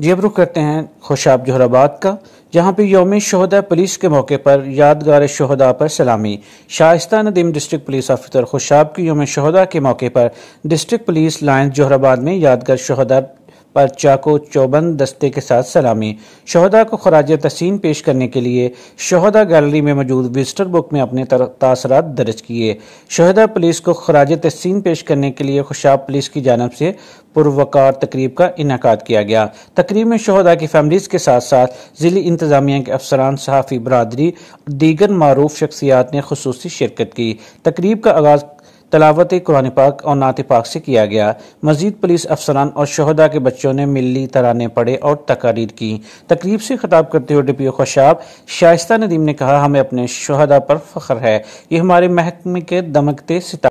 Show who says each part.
Speaker 1: जी अब रुख करते हैं खुशाब जोहराबाद का जहाँ पे योम शहदा पुलिस के मौके पर यादगार शहदा पर सलामी Shaista Nadeem district police officer Khushab की योम शहदा के मौके पर डिस्ट्रिक्ट पुलिस लाइन जोहराबाद में यादगार शहदा पर चाको चौबंद दस्ते के साथ सलामी शहदा को खराज तसीन पेश करने के लिए शहदा गैलरी में मौजूद विजिटर बुक में अपने तासरात दर्ज किए शहदा पुलिस को खराज तसीन पेश करने के लिए खुशाब पुलिस की जानब से पुरवकार तकरीब का इनका किया गया तकरीब में शहदा की फैमिलीज के साथ साथ ज़िली इंतजामिया के अफसरान सहाफ़ी बरदरी दीगर मरूफ शख्सियात ने खसूस शिरकत की तकरीब का आगाज़ तलावत कुरान पाक और नात पाक से किया गया मजीद पुलिस अफसरान और शहदा के बच्चों ने मिली तराने पड़े और तकारीर की तकरीब से खिताब करते हुए डिपीओ खुशाब शाइस्ता नदीम ने कहा हमें अपने शहदा पर फख्र है ये हमारे महकमे के दमकते सितारे